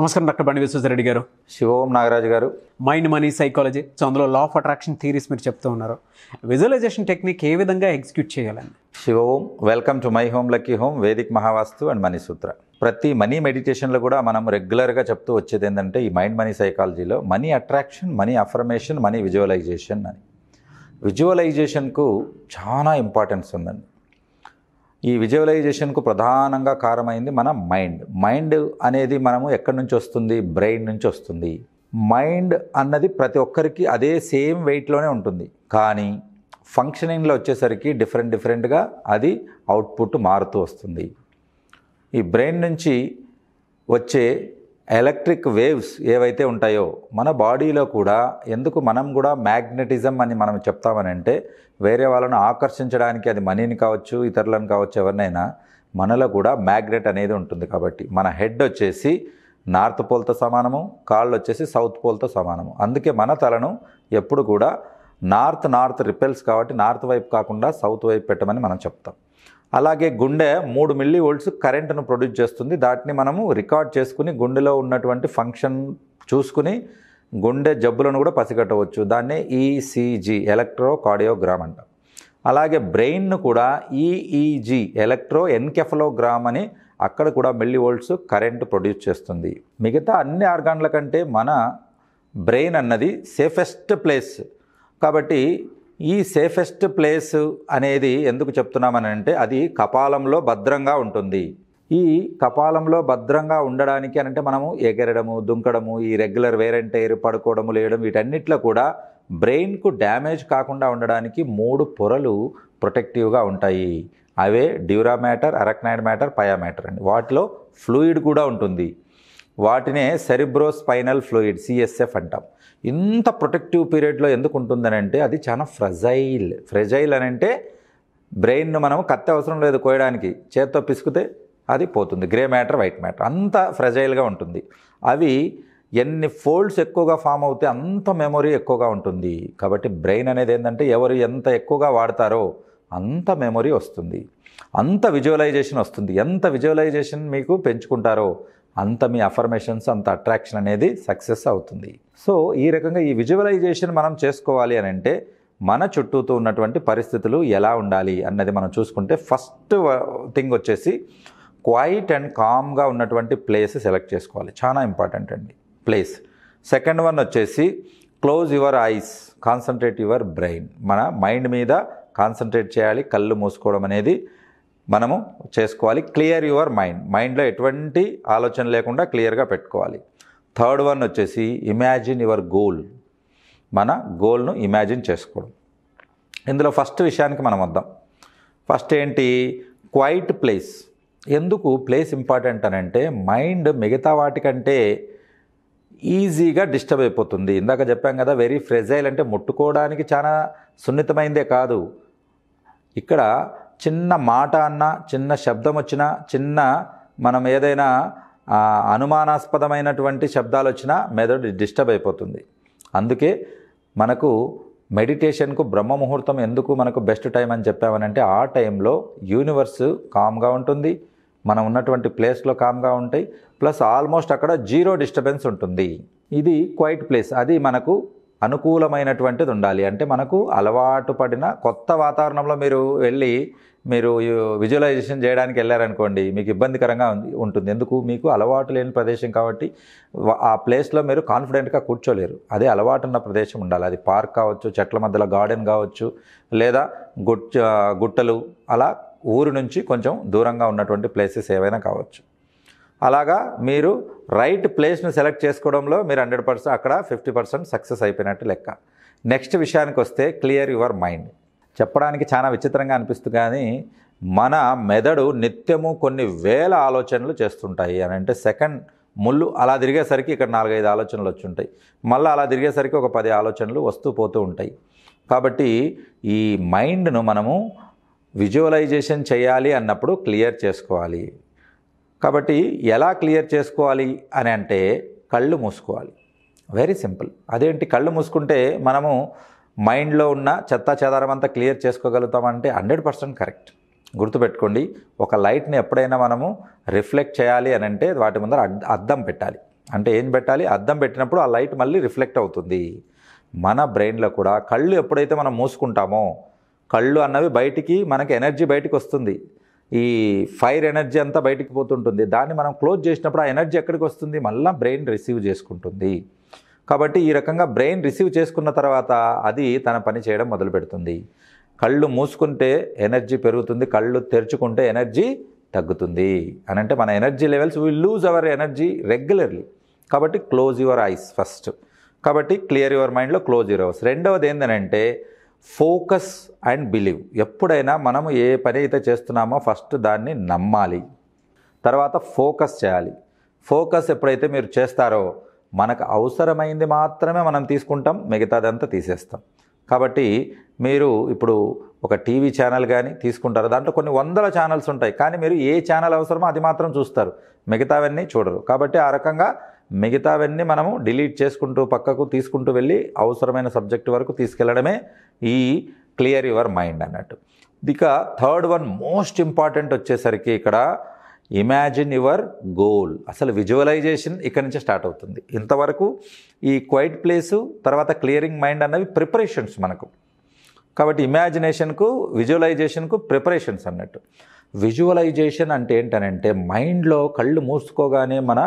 నమస్కారం డాక్టర్ బండి విశ్వసరెడ్డి గారు శివోం నాగరాజు గారు మైండ్ మనీ సైకాలజీ సో అందులో లా ఆఫ్ అట్రాక్షన్ థీరీస్ మీరు చెప్తూ ఉన్నారు విజువలైజేషన్ టెక్నిక్ ఏ విధంగా ఎగ్జిక్యూట్ చేయాలని శివోం welcome to my home lucky home vedic Mahavastu and money సూత్ర ప్రతి మనీ మెడిటేషన్లో కూడా మనం రెగ్యులర్గా చెప్తూ వచ్చేది ఏంటంటే ఈ మైండ్ మనీ సైకాలజీలో money attraction money affirmation money visualization అని విజువలైజేషన్కు చాలా ఇంపార్టెన్స్ ఉందండి ఈ విజువలైజేషన్కు ప్రధానంగా కారణమైంది మన మైండ్ మైండ్ అనేది మనము ఎక్కడి నుంచి వస్తుంది బ్రెయిన్ నుంచి వస్తుంది మైండ్ అన్నది ప్రతి ఒక్కరికి అదే సేమ్ వెయిట్లోనే ఉంటుంది కానీ ఫంక్షనింగ్లో వచ్చేసరికి డిఫరెంట్ డిఫరెంట్గా అది అవుట్పుట్ మారుతూ వస్తుంది ఈ బ్రెయిన్ నుంచి వచ్చే ఎలక్ట్రిక్ వేవ్స్ ఏవైతే ఉంటాయో మన బాడీలో కూడా ఎందుకు మనం కూడా మ్యాగ్నెటిజం అని మనం చెప్తామని అంటే వేరే వాళ్ళను ఆకర్షించడానికి అది మనీని కావచ్చు ఇతరులను కావచ్చు ఎవరినైనా మనలో కూడా మ్యాగ్నెట్ అనేది ఉంటుంది కాబట్టి మన హెడ్ వచ్చేసి నార్త్ పోల్తో సమానము కాళ్ళు వచ్చేసి సౌత్ పోల్తో సమానము అందుకే మన తలను ఎప్పుడు కూడా నార్త్ నార్త్ రిపెల్స్ కాబట్టి నార్త్ వైపు కాకుండా సౌత్ వైపు పెట్టమని మనం చెప్తాం అలాగే గుండె మూడు మిల్లీ వోల్ట్స్ కరెంటును ప్రొడ్యూస్ చేస్తుంది దాటిని మనము రికార్డ్ చేసుకుని గుండెలో ఉన్నటువంటి ఫంక్షన్ చూసుకుని గుండె జబ్బులను కూడా పసిగట్టవచ్చు దాన్నే ఈసీజీ e ఎలక్ట్రోకార్డియోగ్రామ్ అంట అలాగే బ్రెయిన్ను కూడా EEG e e electroencephalogram అని అక్కడ కూడా మిల్లీ వోల్ట్స్ కరెంట్ ప్రొడ్యూస్ చేస్తుంది మిగతా అన్ని ఆర్గాన్ల కంటే మన బ్రెయిన్ అన్నది సేఫెస్ట్ ప్లేస్ కాబట్టి ఈ సేఫెస్ట్ ప్లేస్ అనేది ఎందుకు చెప్తున్నామనంటే అది కపాలంలో భద్రంగా ఉంటుంది ఈ కపాలంలో భద్రంగా ఉండడానికి అనంటే మనము ఎగరడము దుంకడము ఈ రెగ్యులర్ వేరెంట్ ఎయిర్ పడుకోవడము లేయడం వీటన్నిట్లో కూడా బ్రెయిన్కు డ్యామేజ్ కాకుండా ఉండడానికి మూడు పొరలు ప్రొటెక్టివ్గా ఉంటాయి అవే dura matter arachnoid matter pia matter అండి వాటిలో ఫ్లూయిడ్ కూడా ఉంటుంది వాటినే సెరిబ్రోస్పైనల్ ఫ్లూయిడ్ సిఎస్ఎఫ్ అంటాం ఇంత ప్రొటెక్టివ్ పీరియడ్లో ఎందుకు ఉంటుందని అంటే అది చాలా ఫ్రెజైల్ ఫ్రెజైల్ అని అంటే బ్రెయిన్ను మనం కత్తి అవసరం లేదు కోయడానికి చేత్తో పిసుకుతే అది పోతుంది గ్రే మ్యాటర్ వైట్ మ్యాటర్ అంత ఫ్రెజైల్గా ఉంటుంది అవి ఎన్ని ఫోల్డ్స్ ఎక్కువగా ఫామ్ అవుతే అంత మెమొరీ ఎక్కువగా ఉంటుంది కాబట్టి బ్రెయిన్ అనేది ఏంటంటే ఎవరు ఎంత ఎక్కువగా వాడతారో అంత మెమొరీ వస్తుంది అంత విజువలైజేషన్ వస్తుంది ఎంత విజువలైజేషన్ మీకు పెంచుకుంటారో అంత మీ అఫర్మేషన్స్ అంత అట్రాక్షన్ అనేది సక్సెస్ అవుతుంది సో ఈ రకంగా ఈ విజువలైజేషన్ మనం చేసుకోవాలి అని అంటే మన చుట్టూతో ఉన్నటువంటి పరిస్థితులు ఎలా ఉండాలి అన్నది మనం చూసుకుంటే ఫస్ట్ థింగ్ వచ్చేసి క్వైట్ అండ్ కామ్గా ఉన్నటువంటి ప్లేస్ సెలెక్ట్ చేసుకోవాలి చాలా ఇంపార్టెంట్ అండి ప్లేస్ సెకండ్ వన్ వచ్చేసి close your eyes concentrate your brain మన మైండ్ మీద కాన్సన్ట్రేట్ చేయాలి కళ్ళు మూసుకోవడం అనేది మనము చేసుకోవాలి క్లియర్ యువర్ మైండ్ మైండ్లో ఎటువంటి ఆలోచన లేకుండా క్లియర్గా పెట్టుకోవాలి థర్డ్ వన్ వచ్చేసి ఇమాజిన్ యువర్ గోల్ మన గోల్ను ఇమాజిన్ చేసుకోవడం ఇందులో ఫస్ట్ విషయానికి మనం వద్దాం ఫస్ట్ ఏంటి క్వైట్ ప్లేస్ ఎందుకు ప్లేస్ ఇంపార్టెంట్ అని అంటే మైండ్ మిగతా వాటికంటే ఈజీగా డిస్టర్బ్ అయిపోతుంది ఇందాక చెప్పాం కదా వెరీ ఫ్రెజైల్ అంటే ముట్టుకోవడానికి చాలా సున్నితమైందే కాదు ఇక్కడ చిన్న మాట అన్నా చిన్న శబ్దం వచ్చినా చిన్న మనం ఏదైనా అనుమానాస్పదమైనటువంటి శబ్దాలు వచ్చినా మెదడు డిస్టర్బ్ అయిపోతుంది అందుకే మనకు మెడిటేషన్కు బ్రహ్మ ముహూర్తం ఎందుకు మనకు బెస్ట్ టైం అని చెప్పామనంటే ఆ టైంలో యూనివర్స్ కామ్గా ఉంటుంది మనం ఉన్నటువంటి ప్లేస్లో కామ్గా ఉంటాయి ప్లస్ ఆల్మోస్ట్ అక్కడ జీరో డిస్టర్బెన్స్ ఉంటుంది ఇది క్వైట్ ప్లేస్ అది మనకు అనుకూలమైనటువంటిది ఉండాలి అంటే మనకు అలవాటు పడిన కొత్త వాతావరణంలో మీరు వెళ్ళి మీరు విజువలైజేషన్ చేయడానికి వెళ్ళారనుకోండి మీకు ఇబ్బందికరంగా ఉంటుంది ఎందుకు మీకు అలవాటు లేని ప్రదేశం కాబట్టి ఆ ప్లేస్లో మీరు కాన్ఫిడెంట్గా కూర్చోలేరు అదే అలవాటు ఉన్న ప్రదేశం ఉండాలి అది పార్క్ కావచ్చు చెట్ల మధ్యలో గార్డెన్ కావచ్చు లేదా గుట్ గుట్టలు అలా ఊరు నుంచి కొంచెం దూరంగా ఉన్నటువంటి ప్లేసెస్ ఏవైనా కావచ్చు అలాగా మీరు రైట్ ప్లేస్ను సెలెక్ట్ చేసుకోవడంలో మీరు హండ్రెడ్ పర్సెంట్ అక్కడ ఫిఫ్టీ పర్సెంట్ సక్సెస్ అయిపోయినట్టు లెక్క నెక్స్ట్ విషయానికి వస్తే క్లియర్ యువర్ మైండ్ చెప్పడానికి చాలా విచిత్రంగా అనిపిస్తుంది కానీ మన మెదడు నిత్యము కొన్ని వేల ఆలోచనలు చేస్తుంటాయి అని అంటే సెకండ్ ముళ్ళు అలా తిరిగేసరికి ఇక్కడ నాలుగైదు ఆలోచనలు వచ్చుంటాయి మళ్ళీ అలా తిరిగేసరికి ఒక పది ఆలోచనలు వస్తూ పోతూ ఉంటాయి కాబట్టి ఈ మైండ్ను మనము విజువలైజేషన్ చేయాలి అన్నప్పుడు క్లియర్ చేసుకోవాలి కాబట్టి ఎలా క్లియర్ చేసుకోవాలి అని అంటే కళ్ళు మూసుకోవాలి వెరీ సింపుల్ అదేంటి కళ్ళు మూసుకుంటే మనము మైండ్లో ఉన్న చెత్త చెదారం అంతా క్లియర్ చేసుకోగలుగుతామంటే హండ్రెడ్ పర్సెంట్ కరెక్ట్ గుర్తుపెట్టుకోండి ఒక లైట్ని ఎప్పుడైనా మనము రిఫ్లెక్ట్ చేయాలి అని అంటే వాటి ముందర అద్దం పెట్టాలి అంటే ఏం పెట్టాలి అద్దం పెట్టినప్పుడు ఆ లైట్ మళ్ళీ రిఫ్లెక్ట్ అవుతుంది మన బ్రెయిన్లో కూడా కళ్ళు ఎప్పుడైతే మనం మూసుకుంటామో కళ్ళు అన్నవి బయటికి మనకి ఎనర్జీ బయటికి వస్తుంది ఈ ఫైర్ ఎనర్జీ అంతా బయటికి పోతుంటుంది దాన్ని మనం క్లోజ్ చేసినప్పుడు ఆ ఎనర్జీ ఎక్కడికి వస్తుంది మళ్ళీ బ్రెయిన్ రిసీవ్ చేసుకుంటుంది కాబట్టి ఈ రకంగా బ్రెయిన్ రిసీవ్ చేసుకున్న తర్వాత అది తన పని చేయడం మొదలు పెడుతుంది కళ్ళు మూసుకుంటే ఎనర్జీ పెరుగుతుంది కళ్ళు తెరుచుకుంటే ఎనర్జీ తగ్గుతుంది అని అంటే మన energy levels we lose our energy regularly కాబట్టి క్లోజ్ యువర్ ఐస్ ఫస్ట్ కాబట్టి క్లియర్ యువర్ మైండ్లో క్లోజ్ యువర్ అవర్స్ రెండవది ఏంటంటే ఫోకస్ అండ్ బిలీవ్ ఎప్పుడైనా మనం ఏ పని అయితే చేస్తున్నామో ఫస్ట్ దాన్ని నమ్మాలి తర్వాత ఫోకస్ చేయాలి ఫోకస్ ఎప్పుడైతే మీరు చేస్తారో మనకు అవసరమైంది మాత్రమే మనం తీసుకుంటాం మిగతాదంతా తీసేస్తాం కాబట్టి మీరు ఇప్పుడు ఒక టీవీ ఛానల్ కానీ తీసుకుంటారు దాంట్లో కొన్ని వందల ఛానల్స్ ఉంటాయి కానీ మీరు ఏ ఛానల్ అవసరమో అది మాత్రం చూస్తారు మిగతావన్నీ చూడరు కాబట్టి ఆ రకంగా మిగతావన్నీ మనము డిలీట్ చేసుకుంటూ పక్కకు తీసుకుంటూ వెళ్ళి అవసరమైన సబ్జెక్ట్ వరకు తీసుకెళ్లడమే ఈ క్లియర్ యువర్ మైండ్ అన్నట్టు ఇక థర్డ్ వన్ మోస్ట్ ఇంపార్టెంట్ వచ్చేసరికి ఇక్కడ ఇమాజిన్ యువర్ గోల్ అసలు విజువలైజేషన్ ఇక్కడ నుంచి స్టార్ట్ అవుతుంది ఇంతవరకు ఈ క్వైట్ ప్లేసు తర్వాత క్లియరింగ్ మైండ్ అన్నవి ప్రిపరేషన్స్ మనకు కాబట్టి ఇమాజినేషన్కు విజువలైజేషన్కు ప్రిపరేషన్స్ అన్నట్టు విజువలైజేషన్ అంటే ఏంటనంటే మైండ్లో కళ్ళు మూసుకోగానే మన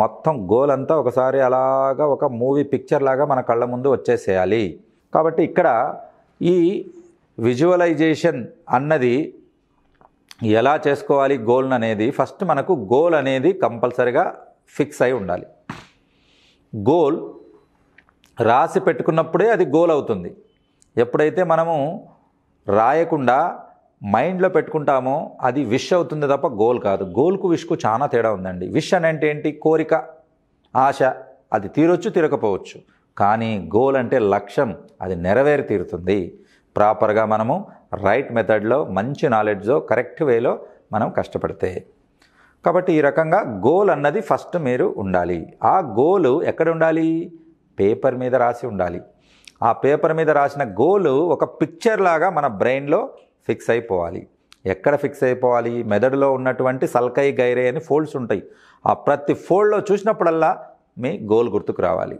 మొత్తం గోల్ అంతా ఒకసారి అలాగా ఒక మూవీ పిక్చర్ లాగా మన కళ్ళ ముందు వచ్చేసేయాలి కాబట్టి ఇక్కడ ఈ విజువలైజేషన్ అన్నది ఎలా చేసుకోవాలి గోల్ అనేది ఫస్ట్ మనకు గోల్ అనేది కంపల్సరిగా ఫిక్స్ అయి ఉండాలి గోల్ రాసి పెట్టుకున్నప్పుడే అది గోల్ అవుతుంది ఎప్పుడైతే మనము రాయకుండా మైండ్లో పెట్టుకుంటామో అది విష్ అవుతుంది తప్ప గోల్ కాదు గోల్కు విష్కు చాలా తేడా ఉందండి విష్ అని అంటే ఏంటి కోరిక ఆశ అది తీరొచ్చు తీరకపోవచ్చు కానీ గోల్ అంటే లక్ష్యం అది నెరవేరి తీరుతుంది ప్రాపర్గా మనము రైట్ మెథడ్లో మంచి నాలెడ్జ్లో కరెక్ట్ వేలో మనం కష్టపడితే కాబట్టి ఈ రకంగా గోల్ అన్నది ఫస్ట్ మీరు ఉండాలి ఆ గోలు ఎక్కడ ఉండాలి పేపర్ మీద రాసి ఉండాలి ఆ పేపర్ మీద రాసిన గోలు ఒక పిక్చర్ లాగా మన బ్రెయిన్లో ఫిక్స్ అయిపోవాలి ఎక్కడ ఫిక్స్ అయిపోవాలి మెదడులో ఉన్నటువంటి సల్కై గైరే అని ఫోల్డ్స్ ఉంటాయి ఆ ప్రతి ఫోల్డ్లో చూసినప్పుడల్లా మీ గోల్ గుర్తుకు రావాలి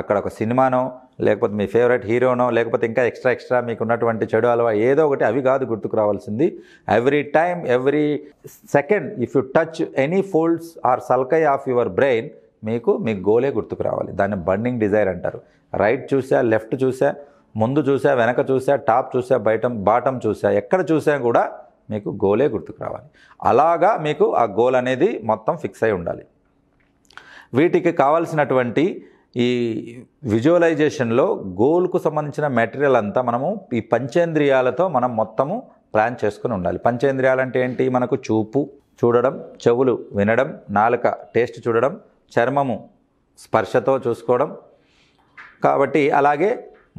అక్కడ ఒక సినిమానో లేకపోతే మీ ఫేవరెట్ హీరోనో లేకపోతే ఇంకా ఎక్స్ట్రా ఎక్స్ట్రా మీకు ఉన్నటువంటి చెడు అలవా ఏదో ఒకటి అవి కాదు గుర్తుకు రావాల్సింది every time every second if you touch any folds or sulci of your brain మీకు మీ గోలే గుర్తుకు రావాలి దాన్ని బర్నింగ్ డిజైర్ అంటారు రైట్ చూసా లెఫ్ట్ చూసా ముందు చూసా వెనక చూసా టాప్ చూసా బయట బాటం చూసా ఎక్కడ చూసా కూడా మీకు గోలే గుర్తుకు రావాలి అలాగా మీకు ఆ గోల్ అనేది మొత్తం ఫిక్స్ అయి ఉండాలి వీటికి కావాల్సినటువంటి ఈ విజువలైజేషన్లో గోల్కు సంబంధించిన మెటీరియల్ అంతా మనము ఈ పంచేంద్రియాలతో మనం మొత్తము ప్లాన్ చేసుకుని ఉండాలి పంచేంద్రియాలు అంటే ఏంటి మనకు చూపు చూడడం చెవులు వినడం నాలుక టేస్ట్ చూడడం చర్మము స్పర్శతో చూసుకోవడం కాబట్టి అలాగే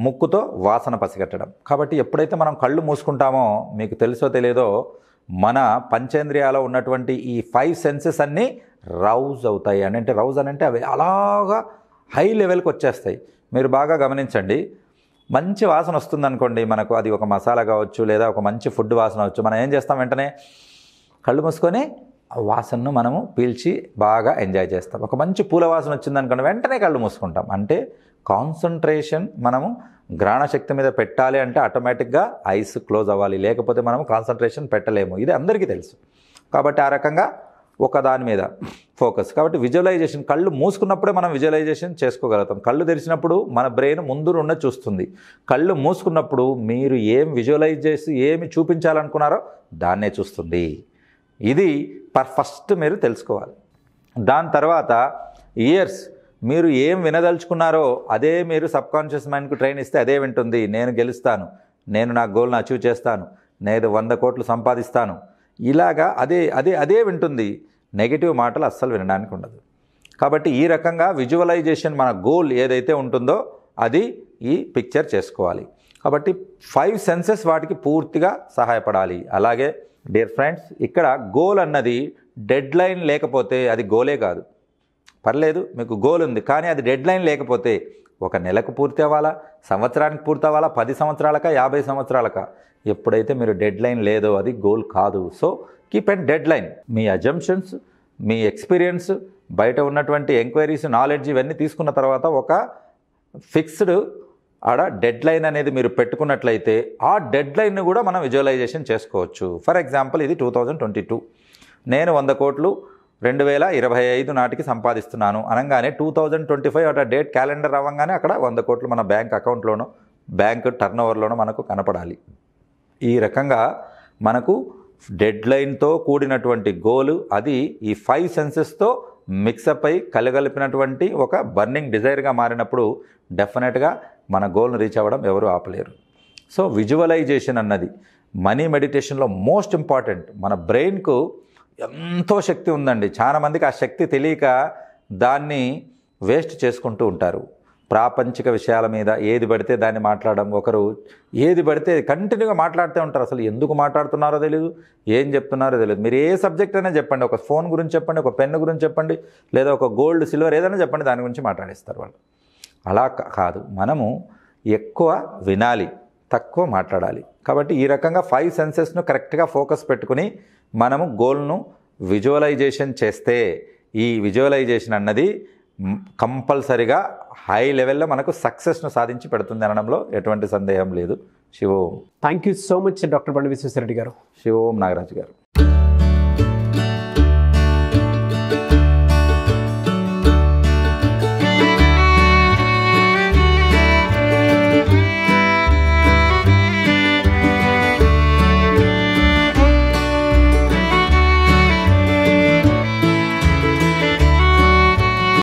ముక్కుతో వాసన పసిగట్టడం కాబట్టి ఎప్పుడైతే మనం కళ్ళు మూసుకుంటామో మీకు తెలుసో తెలియదో మన పంచేంద్రియాలో ఉన్నటువంటి ఈ ఫైవ్ సెన్సెస్ అన్నీ రౌజ్ అవుతాయి అని అంటే రౌజ్ అని అంటే అవి అలాగా హై లెవెల్కి వచ్చేస్తాయి మీరు బాగా గమనించండి మంచి వాసన వస్తుందనుకోండి మనకు అది ఒక మసాలా కావచ్చు లేదా ఒక మంచి ఫుడ్ వాసన అవచ్చు మనం ఏం చేస్తాం వెంటనే కళ్ళు మూసుకొని వాసనను మనము పీల్చి బాగా ఎంజాయ్ చేస్తాం ఒక మంచి పూల వాసన వచ్చిందనుకోండి వెంటనే కళ్ళు మూసుకుంటాం అంటే కాన్సన్ట్రేషన్ మనము శక్తి మీద పెట్టాలి అంటే ఆటోమేటిక్గా ఐస్ క్లోజ్ అవ్వాలి లేకపోతే మనం కాన్సన్ట్రేషన్ పెట్టలేము ఇది అందరికీ తెలుసు కాబట్టి ఆ రకంగా ఒక దాని మీద ఫోకస్ కాబట్టి విజువలైజేషన్ కళ్ళు మూసుకున్నప్పుడే మనం విజువలైజేషన్ చేసుకోగలుగుతాం కళ్ళు తెరిచినప్పుడు మన బ్రెయిన్ నుండి చూస్తుంది కళ్ళు మూసుకున్నప్పుడు మీరు ఏం విజువలైజ్ చేసి ఏమి చూపించాలనుకున్నారో దాన్నే చూస్తుంది ఇది ఫస్ట్ మీరు తెలుసుకోవాలి దాని తర్వాత ఇయర్స్ మీరు ఏం వినదలుచుకున్నారో అదే మీరు సబ్కాన్షియస్ మైండ్కి ట్రైన్ ఇస్తే అదే వింటుంది నేను గెలుస్తాను నేను నా గోల్ని అచీవ్ చేస్తాను నేను వంద కోట్లు సంపాదిస్తాను ఇలాగా అదే అదే అదే వింటుంది నెగిటివ్ మాటలు అస్సలు వినడానికి ఉండదు కాబట్టి ఈ రకంగా విజువలైజేషన్ మన గోల్ ఏదైతే ఉంటుందో అది ఈ పిక్చర్ చేసుకోవాలి కాబట్టి ఫైవ్ సెన్సెస్ వాటికి పూర్తిగా సహాయపడాలి అలాగే డియర్ ఫ్రెండ్స్ ఇక్కడ గోల్ అన్నది డెడ్ లైన్ లేకపోతే అది గోలే కాదు పర్లేదు మీకు గోల్ ఉంది కానీ అది డెడ్ లైన్ లేకపోతే ఒక నెలకు పూర్తి అవ్వాలా సంవత్సరానికి పూర్తి అవ్వాలా పది సంవత్సరాలక యాభై సంవత్సరాలక ఎప్పుడైతే మీరు డెడ్ లైన్ లేదో అది గోల్ కాదు so keep and deadline మీ అజంప్షన్స్ మీ ఎక్స్పీరియన్స్ బయట ఉన్నటువంటి ఎంక్వైరీస్ నాలెడ్జ్ ఇవన్నీ తీసుకున్న తర్వాత ఒక ఫిక్స్డ్ ఆడ డెడ్ లైన్ అనేది మీరు పెట్టుకున్నట్లయితే ఆ డెడ్ కూడా మనం విజువలైజేషన్ చేసుకోవచ్చు ఫర్ ఎగ్జాంపుల్ ఇది టూ థౌజండ్ ట్వంటీ టూ నేను వంద కోట్లు రెండు వేల ఇరవై ఐదు నాటికి సంపాదిస్తున్నాను అనగానే టూ థౌజండ్ ట్వంటీ ఫైవ్ అట డేట్ క్యాలెండర్ అవ్వగానే అక్కడ వంద కోట్లు మన బ్యాంక్ అకౌంట్లోనో బ్యాంక్ టర్న్ ఓవర్లోనో మనకు కనపడాలి ఈ రకంగా మనకు డెడ్ లైన్తో కూడినటువంటి గోలు అది ఈ ఫైవ్ సెన్సెస్తో మిక్సప్ అయి కలగలిపినటువంటి ఒక బర్నింగ్ డిజైర్గా మారినప్పుడు డెఫినెట్గా మన గోల్ను రీచ్ అవ్వడం ఎవరు ఆపలేరు సో విజువలైజేషన్ అన్నది మనీ మెడిటేషన్లో మోస్ట్ ఇంపార్టెంట్ మన బ్రెయిన్కు ఎంతో శక్తి ఉందండి చాలామందికి ఆ శక్తి తెలియక దాన్ని వేస్ట్ చేసుకుంటూ ఉంటారు ప్రాపంచిక విషయాల మీద ఏది పడితే దాన్ని మాట్లాడడం ఒకరు ఏది పడితే కంటిన్యూగా మాట్లాడుతూ ఉంటారు అసలు ఎందుకు మాట్లాడుతున్నారో తెలియదు ఏం చెప్తున్నారో తెలియదు మీరు ఏ సబ్జెక్ట్ అయినా చెప్పండి ఒక ఫోన్ గురించి చెప్పండి ఒక పెన్ను గురించి చెప్పండి లేదా ఒక గోల్డ్ సిల్వర్ ఏదైనా చెప్పండి దాని గురించి మాట్లాడేస్తారు వాళ్ళు అలా కాదు మనము ఎక్కువ వినాలి తక్కువ మాట్లాడాలి కాబట్టి ఈ రకంగా ఫైవ్ సెన్సెస్ను కరెక్ట్గా ఫోకస్ పెట్టుకుని మనము గోల్ను విజువలైజేషన్ చేస్తే ఈ విజువలైజేషన్ అన్నది కంపల్సరిగా హై లెవెల్లో మనకు సక్సెస్ను సాధించి పెడుతుంది అనడంలో ఎటువంటి సందేహం లేదు శివోం thank you so much doctor Bandi Vishweshwar Reddy గారు శివోం నాగరాజు గారు